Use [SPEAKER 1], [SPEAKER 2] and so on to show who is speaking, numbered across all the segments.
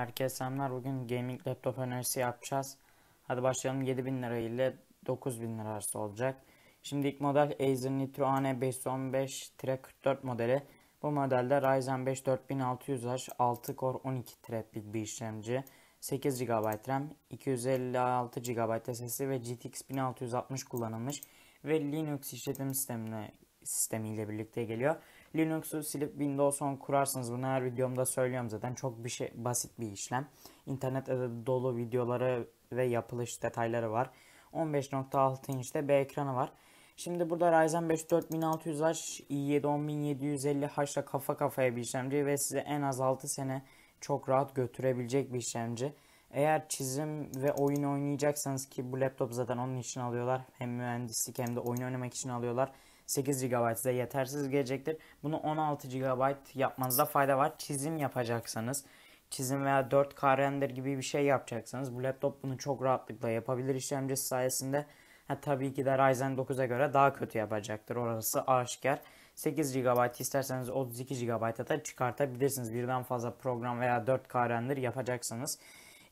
[SPEAKER 1] Herkese selamlar. Bugün gaming laptop önerisi yapacağız. Hadi başlayalım. 7000 lira ile 9000 lira arası olacak. Şimdi ilk model Acer Nitro AN515-44 modeli. Bu modelde Ryzen 5 4600H 6 core 12 threadlik bir işlemci. 8 GB RAM, 256 GB SSD ve GTX 1660 kullanılmış ve Linux işletim sistemine, sistemiyle birlikte geliyor. Linux'u silip Windows 10 kurarsınız. Bunu her videomda söylüyorum zaten. Çok bir şey basit bir işlem. İnternette de dolu videoları ve yapılış detayları var. 15.6 inçte B ekranı var. Şimdi burada Ryzen 5 4600H, i7 10750H ile kafa kafaya bir işlemci ve size en az 6 sene çok rahat götürebilecek bir işlemci. Eğer çizim ve oyun oynayacaksanız ki bu laptop zaten onun için alıyorlar. Hem mühendislik hem de oyun oynamak için alıyorlar. 8 GB size yetersiz gelecektir. Bunu 16 GB yapmanızda fayda var. Çizim yapacaksanız çizim veya 4K render gibi bir şey yapacaksanız bu laptop bunu çok rahatlıkla yapabilir işlemcisi sayesinde. Ha, tabii ki de Ryzen 9'a göre daha kötü yapacaktır orası aşikar. 8 GB isterseniz 32 GB'a da çıkartabilirsiniz. Birden fazla program veya 4K render yapacaksanız.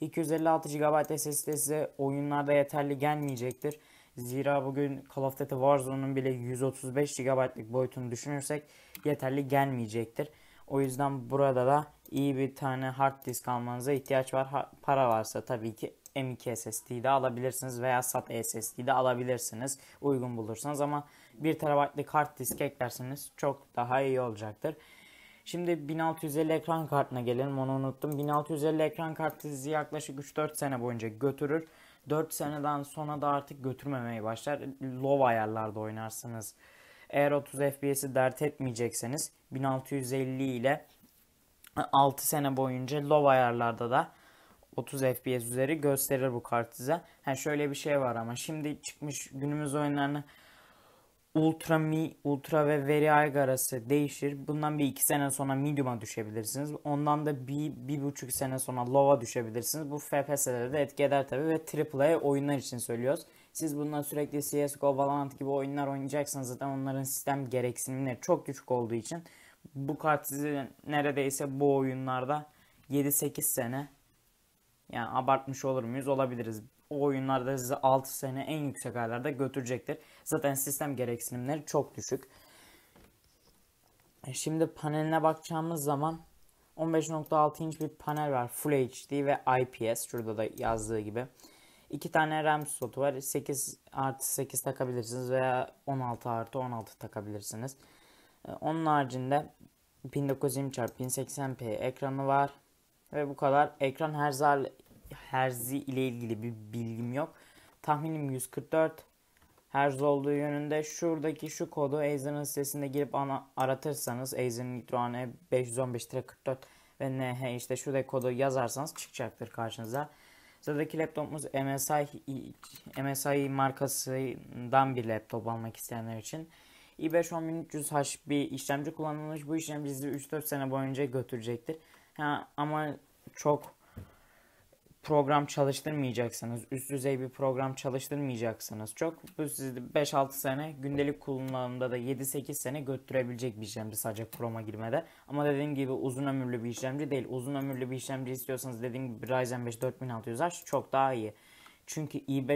[SPEAKER 1] 256 GB SSD size oyunlarda yeterli gelmeyecektir. Zira bugün Call of Duty Warzone'un bile 135 GB'lık boyutunu düşünürsek yeterli gelmeyecektir. O yüzden burada da iyi bir tane hard disk almanıza ihtiyaç var. para varsa tabii ki M2 SSD alabilirsiniz veya SAT e SSD'de alabilirsiniz uygun bulursanız ama 1 TB'lık hard disk eklerseniz çok daha iyi olacaktır. Şimdi 1650 ekran kartına gelelim onu unuttum. 1650 ekran kartı sizi yaklaşık 3-4 sene boyunca götürür. 4 seneden sonra da artık götürmemeye başlar. Low ayarlarda oynarsınız. Eğer 30 FPS'i dert etmeyecekseniz 1650 ile 6 sene boyunca low ayarlarda da 30 FPS üzeri gösterir bu kart size. yani şöyle bir şey var ama şimdi çıkmış günümüz oyunlarını Ultra Mi, Ultra ve Very High arası değişir. Bundan bir iki sene sonra Medium'a düşebilirsiniz. Ondan da bir, bir buçuk sene sonra Low'a düşebilirsiniz. Bu FPS'lere de etki eder tabi ve AAA oyunlar için söylüyoruz. Siz bundan sürekli CSGO, Valorant gibi oyunlar oynayacaksınız. Zaten onların sistem gereksinimleri çok düşük olduğu için bu kart sizi neredeyse bu oyunlarda 7-8 sene yani abartmış olur muyuz? Olabiliriz o oyunlarda sizi 6 sene en yüksek aylarda götürecektir. Zaten sistem gereksinimleri çok düşük. E, şimdi paneline bakacağımız zaman 15.6 inç bir panel var. Full HD ve IPS. Şurada da yazdığı gibi. İki tane RAM slotu var. 8 artı 8 takabilirsiniz veya 16 artı 16 takabilirsiniz. E, onun haricinde 1920 x 1080p ekranı var. Ve bu kadar. Ekran her, herzi ile ilgili bir bilgim yok. Tahminim 144 herz olduğu yönünde. Şuradaki şu kodu Azer'ın sitesinde girip ana, aratırsanız Azer'in nitroane 515-44 ve NH işte şurada kodu yazarsanız çıkacaktır karşınıza. Sıradaki laptopumuz MSI, MSI markasından bir laptop almak isteyenler için. i5-10300H bir işlemci kullanılmış. Bu işlemci bizi 3-4 sene boyunca götürecektir. Ha, ama çok program çalıştırmayacaksınız. Üst düzey bir program çalıştırmayacaksınız. Çok bu sizi 5-6 sene gündelik kullanımda da 7-8 sene götürebilecek bir işlemci sadece Chrome'a girmede. Ama dediğim gibi uzun ömürlü bir işlemci değil. Uzun ömürlü bir işlemci istiyorsanız dediğim gibi Ryzen 5 4600H çok daha iyi. Çünkü i5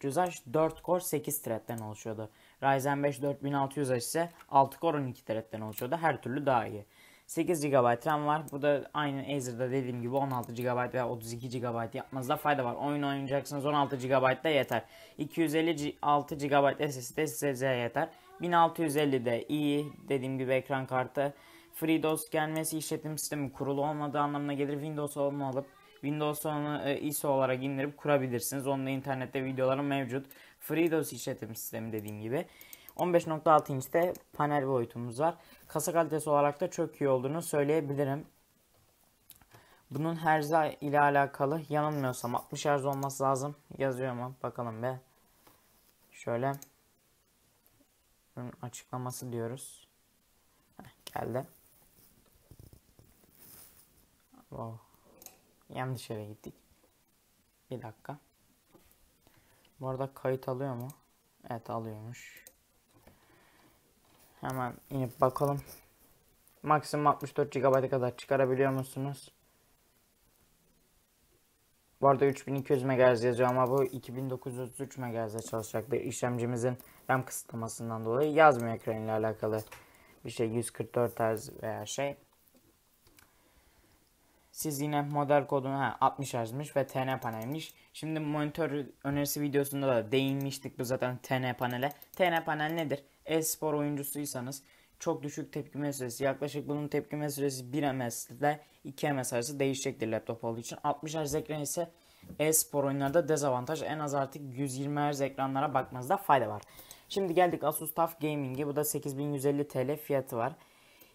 [SPEAKER 1] 10300H 4 core 8 thread'den oluşuyordu. Ryzen 5 4600H ise 6 core 12 thread'den oluşuyordu. Her türlü daha iyi. 8 GB RAM var. Bu da aynı Azer'da dediğim gibi 16 GB veya 32 GB yapmanızda fayda var. Oyun oynayacaksınız 16 GB da yeter. 256 GB SSD size yeter. 1650 de iyi dediğim gibi ekran kartı. FreeDOS gelmesi işletim sistemi kurulu olmadığı anlamına gelir. Windows onu alıp Windows onu e, ISO olarak indirip kurabilirsiniz. Onun internette videolarım mevcut. FreeDOS işletim sistemi dediğim gibi. 15.6 inçte panel boyutumuz var. Kasa kalitesi olarak da çok iyi olduğunu söyleyebilirim. Bunun herza ile alakalı yanılmıyorsam 60 Hz olması lazım. Yazıyor mu? Bakalım be. Şöyle. Bunun açıklaması diyoruz. Heh, geldi. Wow. Yanlış dışarı gittik. Bir dakika. Bu arada kayıt alıyor mu? Evet alıyormuş. Hemen inip bakalım. Maksimum 64 GB kadar çıkarabiliyor musunuz? Bu arada 3200 MHz yazıyor ama bu 2933 MHz'de çalışacak bir işlemcimizin RAM kısıtlamasından dolayı yazmıyor ekranıyla alakalı bir şey 144 Hz veya şey. Siz yine model kodunu ha, 60 yazmış ve TN panelmiş. Şimdi monitör önerisi videosunda da değinmiştik bu zaten TN panele. TN panel nedir? E-spor oyuncusuysanız çok düşük tepkime süresi yaklaşık bunun tepkime süresi 1 ms ile 2 ms arası değişecektir laptop olduğu için. 60 Hz ekran ise e-spor oyunlarda dezavantaj en az artık 120 Hz ekranlara bakmanızda fayda var. Şimdi geldik Asus TUF Gaming'e bu da 8150 TL fiyatı var.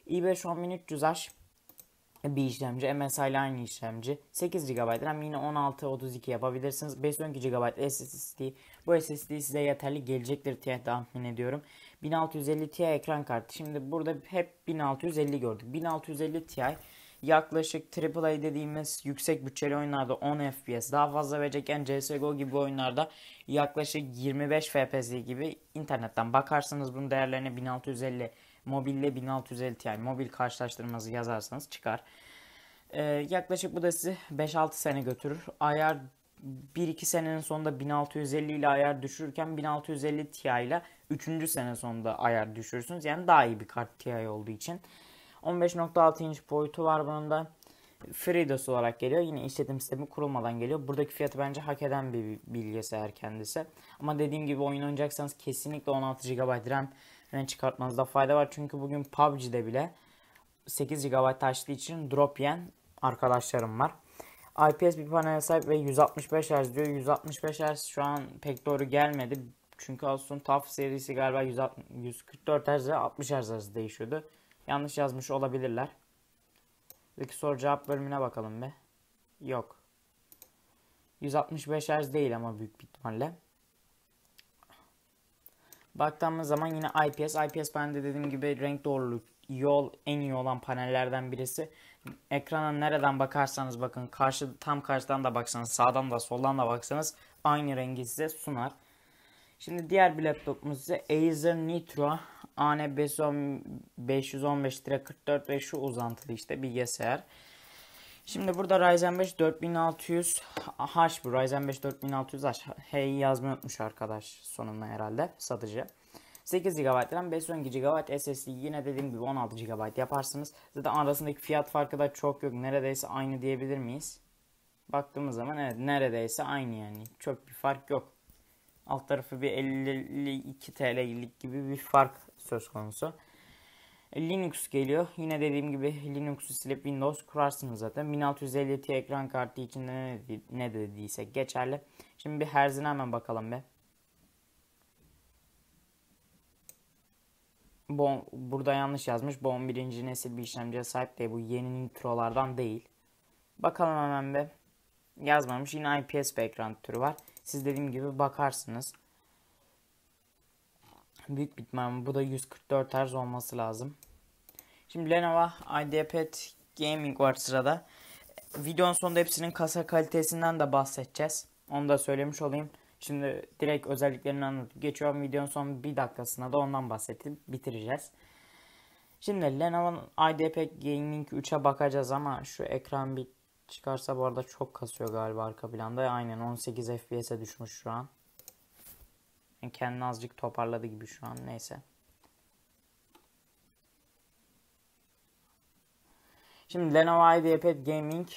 [SPEAKER 1] i5 10300H bir işlemci. ile aynı işlemci. 8 GB RAM yine 16-32 yapabilirsiniz. 512 GB SSD. Bu SSD size yeterli gelecektir diye tahmin ediyorum. 1650 Ti ekran kartı. Şimdi burada hep 1650 gördük. 1650 Ti yaklaşık AAA dediğimiz yüksek bütçeli oyunlarda 10 FPS daha fazla verecekken CSGO gibi oyunlarda yaklaşık 25 FPS gibi internetten bakarsınız bunun değerlerine 1650 Mobille 1650 Ti mobil karşılaştırması yazarsanız çıkar. Ee, yaklaşık bu da sizi 5-6 sene götürür. Ayar 1-2 senenin sonunda 1650 ile ayar düşürürken 1650 Ti ile 3. sene sonunda ayar düşürürsünüz. Yani daha iyi bir kart Ti olduğu için. 15.6 inç boyutu var bunun da. FreeDOS olarak geliyor. Yine işletim sistemi kurulmadan geliyor. Buradaki fiyatı bence hak eden bir bilgisayar kendisi. Ama dediğim gibi oyun oynayacaksanız kesinlikle 16 GB RAM hemen çıkartmanızda fayda var. Çünkü bugün PUBG'de bile 8 GB taşlı için drop yiyen arkadaşlarım var. IPS bir panel sahip ve 165 Hz diyor. 165 Hz şu an pek doğru gelmedi. Çünkü Asus'un TUF serisi galiba 144 Hz ve 60 Hz arası değişiyordu. Yanlış yazmış olabilirler. Buradaki soru cevap bölümüne bakalım be. Yok. 165 Hz değil ama büyük bir ihtimalle. Baktığımız zaman yine IPS. IPS ben de dediğim gibi renk doğruluk yol en iyi olan panellerden birisi. Ekrana nereden bakarsanız bakın karşı tam karşıdan da baksanız sağdan da soldan da baksanız aynı rengi size sunar. Şimdi diğer bir laptopumuz ise Acer Nitro AN515-44 ve şu uzantılı işte bilgisayar. Şimdi burada Ryzen 5 4600 H bu. Ryzen 5 4600 H. Hey yazmayı unutmuş arkadaş sonunda herhalde satıcı. 8 GB RAM 512 GB SSD yine dediğim gibi 16 GB yaparsınız. Zaten arasındaki fiyat farkı da çok yok. Neredeyse aynı diyebilir miyiz? Baktığımız zaman evet neredeyse aynı yani. Çok bir fark yok. Alt tarafı bir 52 TL'lik gibi bir fark söz konusu. Linux geliyor. Yine dediğim gibi Linux'u silip Windows kurarsınız zaten. 1650 Ti ekran kartı için ne, dedi, ne dediyse geçerli. Şimdi bir herzine hemen bakalım be. Bon, burada yanlış yazmış. Bon birinci nesil bir işlemciye sahip değil. Bu yeni nitrolardan değil. Bakalım hemen be. Yazmamış. Yine IPS bir ekran türü var. Siz dediğim gibi bakarsınız. Büyük bitmem. Bu da 144 Hz olması lazım. Şimdi Lenovo IdeaPad Gaming var sırada. Videonun sonunda hepsinin kasa kalitesinden de bahsedeceğiz. Onu da söylemiş olayım. Şimdi direkt özelliklerini anlatıp geçiyorum. Videonun son bir dakikasına da ondan bahsedip bitireceğiz. Şimdi Lenovo'nun IDP Gaming 3'e bakacağız ama şu ekran bir çıkarsa bu arada çok kasıyor galiba arka planda. Aynen 18 FPS'e düşmüş şu an. Yani kendini azıcık toparladı gibi şu an neyse. Şimdi Lenovo IdeaPad Gaming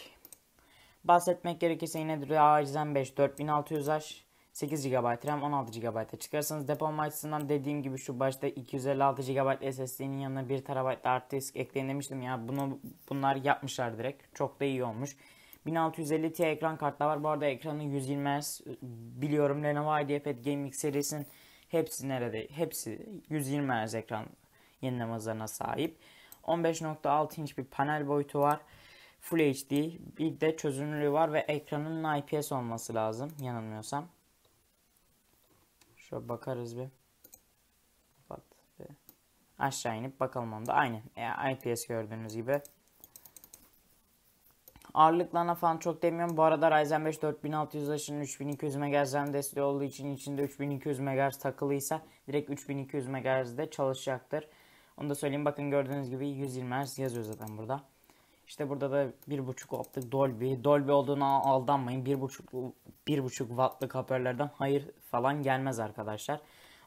[SPEAKER 1] bahsetmek gerekirse yine Ryzen 5 4600H 8 GB RAM 16 GB'a çıkarsanız depolama açısından dediğim gibi şu başta 256 GB SSD'nin yanına 1 TB hard disk ekleyin demiştim ya bunu bunlar yapmışlar direkt çok da iyi olmuş. 1650 Ti ekran kartlar var. Bu arada ekranı 120 Hz biliyorum Lenovo IdeaPad Gaming serisinin hepsi nerede? Hepsi 120 Hz ekran yenileme hızlarına sahip. 15.6 inç bir panel boyutu var. Full HD bir de çözünürlüğü var ve ekranın IPS olması lazım yanılmıyorsam. Şöyle bakarız bir. Aşağı inip bakalım onda. Aynen. Yani IPS gördüğünüz gibi Ağırlıklarına falan çok demiyorum. Bu arada Ryzen 5 4600 yaşının 3200 MHz RAM desteği olduğu için içinde 3200 MHz takılıysa direkt 3200 MHz'de çalışacaktır. Onu da söyleyeyim bakın gördüğünüz gibi 120 Hz yazıyor zaten burada. İşte burada da 1.5 optik Dolby. Dolby olduğuna aldanmayın. 1.5 1.5 wattlık hoparlörlerden hayır falan gelmez arkadaşlar.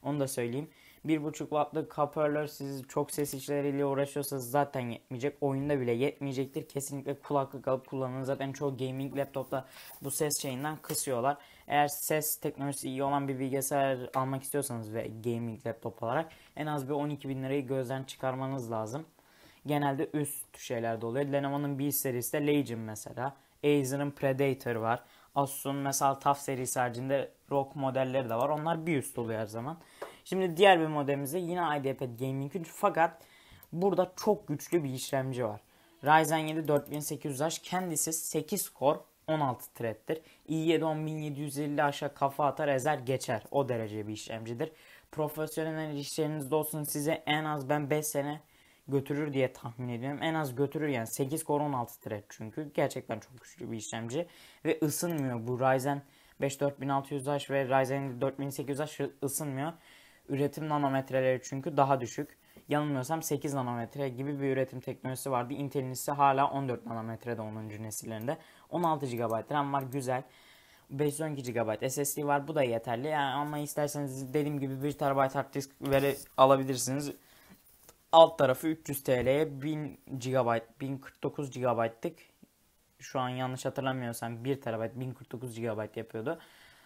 [SPEAKER 1] Onu da söyleyeyim. 1.5 wattlık hoparlör siz çok ses işleriyle uğraşıyorsanız zaten yetmeyecek. Oyunda bile yetmeyecektir. Kesinlikle kulaklık alıp kullanın. Zaten çoğu gaming laptopta bu ses şeyinden kısıyorlar. Eğer ses teknolojisi iyi olan bir bilgisayar almak istiyorsanız ve gaming laptop olarak en az bir 12 bin lirayı gözden çıkarmanız lazım. Genelde üst şeylerde oluyor. Lenovo'nun bir serisi de Legion mesela. Acer'ın Predator var. Asus'un mesela TUF serisi haricinde ROG modelleri de var. Onlar bir üst oluyor her zaman. Şimdi diğer bir modelimize yine IDPad Gaming 3 fakat burada çok güçlü bir işlemci var. Ryzen 7 4800H kendisi 8 core 16 thread'tir. i7 10750 aşağı kafa atar ezer geçer. O derece bir işlemcidir. Profesyonel işlerinizde olsun size en az ben 5 sene götürür diye tahmin ediyorum. En az götürür yani 8 Core 16 thread çünkü. Gerçekten çok güçlü bir işlemci. Ve ısınmıyor bu Ryzen 5 4600H ve Ryzen 4800H ısınmıyor. Üretim nanometreleri çünkü daha düşük. Yanılmıyorsam 8 nanometre gibi bir üretim teknolojisi vardı. Intel'in ise hala 14 nanometrede 10. nesillerinde. 16 GB RAM var güzel. 512 GB SSD var bu da yeterli. Yani ama isterseniz dediğim gibi 1 TB hard disk veri alabilirsiniz. Alt tarafı 300 TL'ye 1000 GB, 1049 GB'lık şu an yanlış hatırlamıyorsam 1 TB 1049 GB yapıyordu.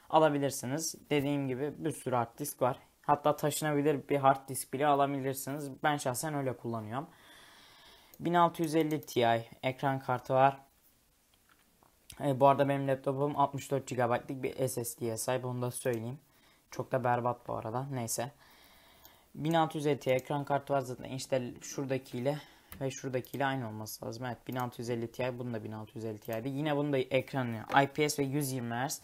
[SPEAKER 1] Alabilirsiniz. Dediğim gibi bir sürü hard disk var. Hatta taşınabilir bir hard disk bile alabilirsiniz. Ben şahsen öyle kullanıyorum. 1650 Ti ekran kartı var. E, bu arada benim laptopum 64 GB'lik bir SSD'ye sahip. Onu da söyleyeyim. Çok da berbat bu arada. Neyse. 1650 Ti ekran kartı var zaten. İşte şuradakiyle ve şuradakiyle aynı olması lazım. Evet 1650 Ti bunun da 1650 Ti'ydi. Yine bunun da ekranı IPS ve 120 Hz.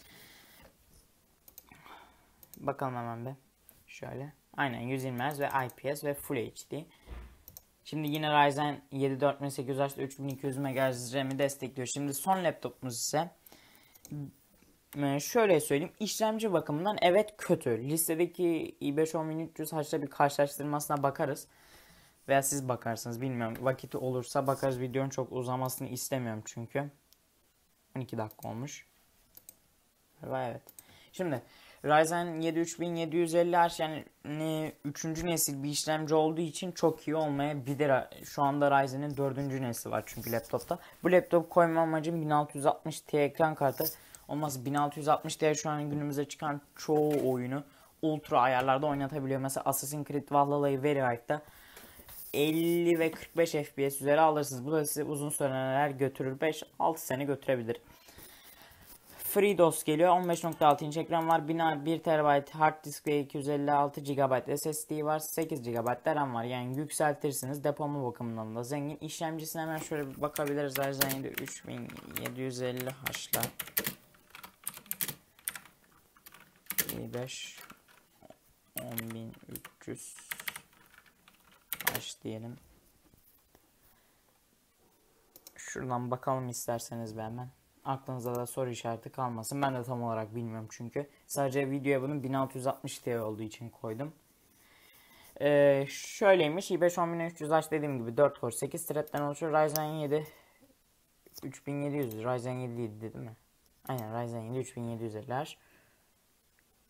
[SPEAKER 1] Bakalım hemen be. Şöyle. Aynen 120 Hz ve IPS ve Full HD. Şimdi yine Ryzen 7 4800H 3200 MHz RAM'i destekliyor. Şimdi son laptopumuz ise şöyle söyleyeyim. işlemci bakımından evet kötü. Listedeki i5 10300H'la bir karşılaştırmasına bakarız. Veya siz bakarsınız bilmiyorum. vakit olursa bakarız. Videonun çok uzamasını istemiyorum çünkü. 12 dakika olmuş. Evet. Şimdi Ryzen 7 3750H yani ne, 3. nesil bir işlemci olduğu için çok iyi olmayabilir. Şu anda Ryzen'in 4. nesli var çünkü laptopta. Bu laptop koyma amacım 1660 Ti ekran kartı. Olmaz 1660 Ti şu an günümüze çıkan çoğu oyunu ultra ayarlarda oynatabiliyor. Mesela Assassin's Creed Valhalla'yı Very High'da 50 ve 45 FPS üzeri alırsınız. Bu da size uzun süreler götürür. 5-6 sene götürebilir. FreeDOS geliyor. 15.6 inç ekran var. 1 TB hard disk ve 256 GB SSD var. 8 GB RAM var. Yani yükseltirsiniz. Depolama bakımından da zengin. İşlemcisine hemen şöyle bakabiliriz. Ryzen 3750 H'la. i5 10300 H diyelim. Şuradan bakalım isterseniz ben hemen. Aklınıza da soru işareti kalmasın. Ben de tam olarak bilmiyorum çünkü. Sadece videoya bunun 1660 TL olduğu için koydum. Ee, şöyleymiş. i5 10300H dediğim gibi 4 core 8 threadden oluşuyor. Ryzen 7 3700 Ryzen 7 değil mi? Aynen Ryzen 7 3750H.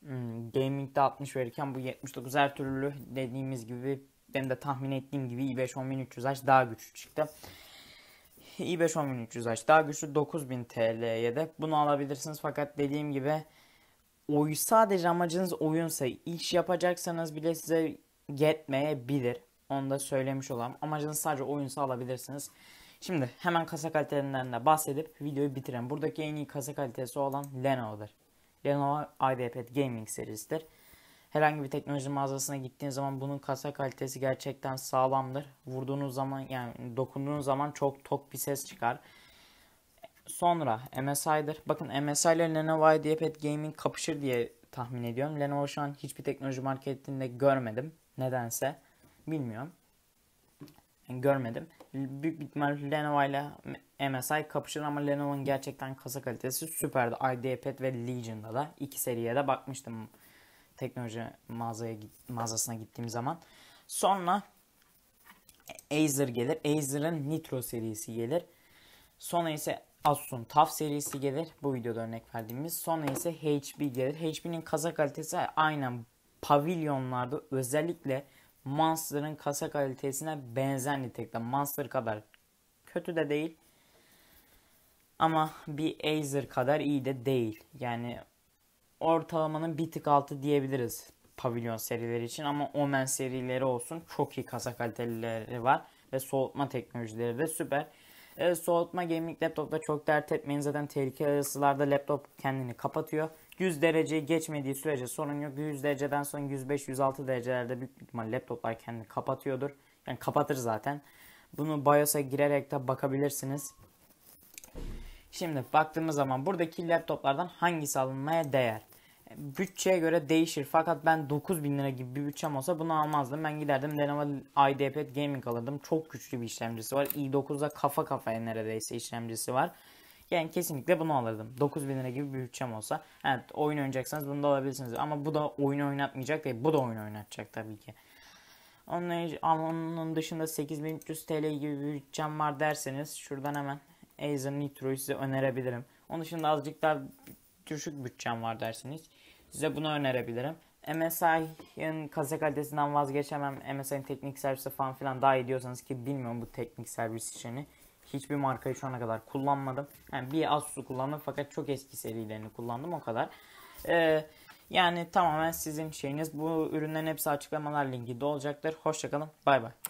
[SPEAKER 1] Hmm, gaming'de 60 verirken bu 79 her türlü dediğimiz gibi benim de tahmin ettiğim gibi i5 10300H daha güçlü çıktı i5 10300H daha güçlü 9000 TL'ye de bunu alabilirsiniz. Fakat dediğim gibi oy sadece amacınız oyunsa iş yapacaksanız bile size yetmeyebilir. Onu da söylemiş olalım. Amacınız sadece oyunsa alabilirsiniz. Şimdi hemen kasa kalitelerinden de bahsedip videoyu bitirelim. Buradaki en iyi kasa kalitesi olan Lenovo'dur. Lenovo IdeaPad Gaming serisidir. Herhangi bir teknoloji mağazasına gittiğiniz zaman bunun kasa kalitesi gerçekten sağlamdır. Vurduğunuz zaman yani dokunduğunuz zaman çok tok bir ses çıkar. Sonra MSI'dır. Bakın MSI ile Lenovo IdeaPad Gaming kapışır diye tahmin ediyorum. Lenovo şu an hiçbir teknoloji marketinde görmedim. Nedense bilmiyorum. Yani görmedim. Büyük bir ihtimal Lenovo ile MSI kapışır ama Lenovo'nun gerçekten kasa kalitesi süperdi. IdeaPad ve Legion'da da iki seriye de bakmıştım teknoloji mağazaya mağazasına gittiğim zaman. Sonra Acer gelir. Acer'ın Nitro serisi gelir. Sonra ise Asus'un TUF serisi gelir. Bu videoda örnek verdiğimiz. Sonra ise HP gelir. HP'nin kasa kalitesi aynen pavilyonlarda özellikle Monster'ın kasa kalitesine benzer nitelikte. Monster kadar kötü de değil. Ama bir Acer kadar iyi de değil. Yani ortalamanın bir tık altı diyebiliriz pavilyon serileri için ama Omen serileri olsun çok iyi kasa kaliteleri var ve soğutma teknolojileri de süper. E, soğutma gaming laptopta çok dert etmeyin zaten tehlikeli ısılarda laptop kendini kapatıyor. 100 dereceyi geçmediği sürece sorun yok. 100 dereceden sonra 105-106 derecelerde büyük ihtimal laptoplar kendini kapatıyordur. Yani kapatır zaten. Bunu BIOS'a girerek de bakabilirsiniz. Şimdi baktığımız zaman buradaki laptoplardan hangisi alınmaya değer? bütçeye göre değişir. Fakat ben 9000 lira gibi bir bütçem olsa bunu almazdım. Ben giderdim Lenovo IdeaPad Gaming alırdım. Çok güçlü bir işlemcisi var. i9'da kafa kafaya neredeyse işlemcisi var. Yani kesinlikle bunu alırdım. 9000 lira gibi bir bütçem olsa. Evet oyun oynayacaksanız bunu da alabilirsiniz. Ama bu da oyun oynatmayacak ve Bu da oyun oynatacak tabii ki. Onun, dışında 8300 TL gibi bir bütçem var derseniz şuradan hemen Acer Nitro'yu size önerebilirim. Onun dışında azıcık daha düşük bütçem var dersiniz. Size bunu önerebilirim. MSI'ın kase kalitesinden vazgeçemem. MSI'nin teknik servisi falan filan daha iyi diyorsanız ki bilmiyorum bu teknik servis işini. Hiçbir markayı şu ana kadar kullanmadım. Yani bir Asus'u kullandım fakat çok eski serilerini kullandım o kadar. Ee, yani tamamen sizin şeyiniz. Bu ürünlerin hepsi açıklamalar linkinde olacaktır. Hoşçakalın. Bay bay.